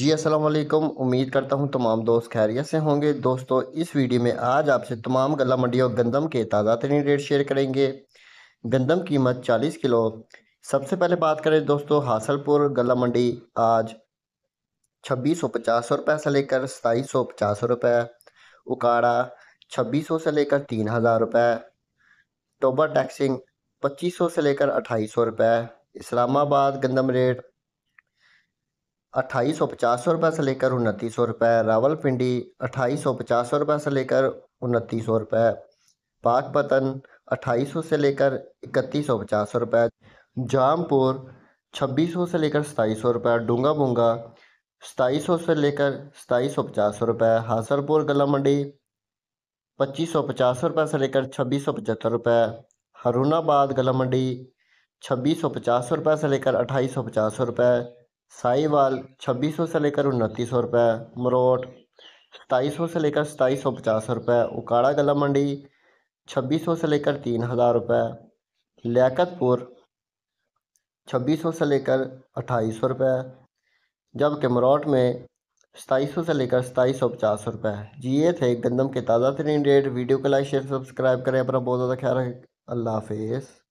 जी वालेकुम उम्मीद करता हूँ तमाम दोस्त खैरियत से होंगे दोस्तों इस वीडियो में आज आपसे तमाम गला मंडियों गंदम के ताज़ा तरीन रेट शेयर करेंगे गंदम कीमत 40 किलो सबसे पहले बात करें दोस्तों हासलपुर गला मंडी आज छब्बीस सौ पचास रुपये से लेकर सताईस सौ पचास रुपये उकाड़ा छब्बीस सौ से लेकर तीन हज़ार रुपये टोबा टैक्सिंग पच्चीस सौ से लेकर अट्ठाईस सौ रुपये इस्लामाबाद गंदम रेट अट्ठाईस सौ पचास रुपये से लेकर उनतीस सौ रुपये रावलपिंडी अट्ठाईस सौ पचास रुपये से लेकर उनतीस सौ रुपये पाकपतन अट्ठाईस सौ से लेकर इकतीस सौ पचास रुपये जामपुर छब्बीस सौ से लेकर सताईस सौ रुपये डूंगा बूंगा सताईस सौ से लेकर सताईस सौ पचास रुपये हासरपुर गला मंडी पच्चीस सौ पचास रुपये से लेकर छब्बीस सौ पचहत्तर रुपये हरुणाबाद गला मंडी छब्बीस सौ पचास रुपये से लेकर अट्ठाईस सौ पचास रुपये साहिवाल छब्बीस सौ से लेकर उनतीस सौ रुपये मरोट सताईस सौ से लेकर सताईस सौ पचास रुपये उकाड़ा गला मंडी छब्बीस सौ से लेकर तीन हज़ार रुपये लियाकतपुर छब्बीस सौ से लेकर अट्ठाईस सौ रुपये जबकि मरोट में सताईस सौ से लेकर सताईस सौ पचास रुपये जी ये थे गंदम के ताज़ा तरीन रेट वीडियो को लाइक शेयर सब्सक्राइब करें अपना बहुत ज़्यादा ख्याल रखें अल्लाह हाफिज़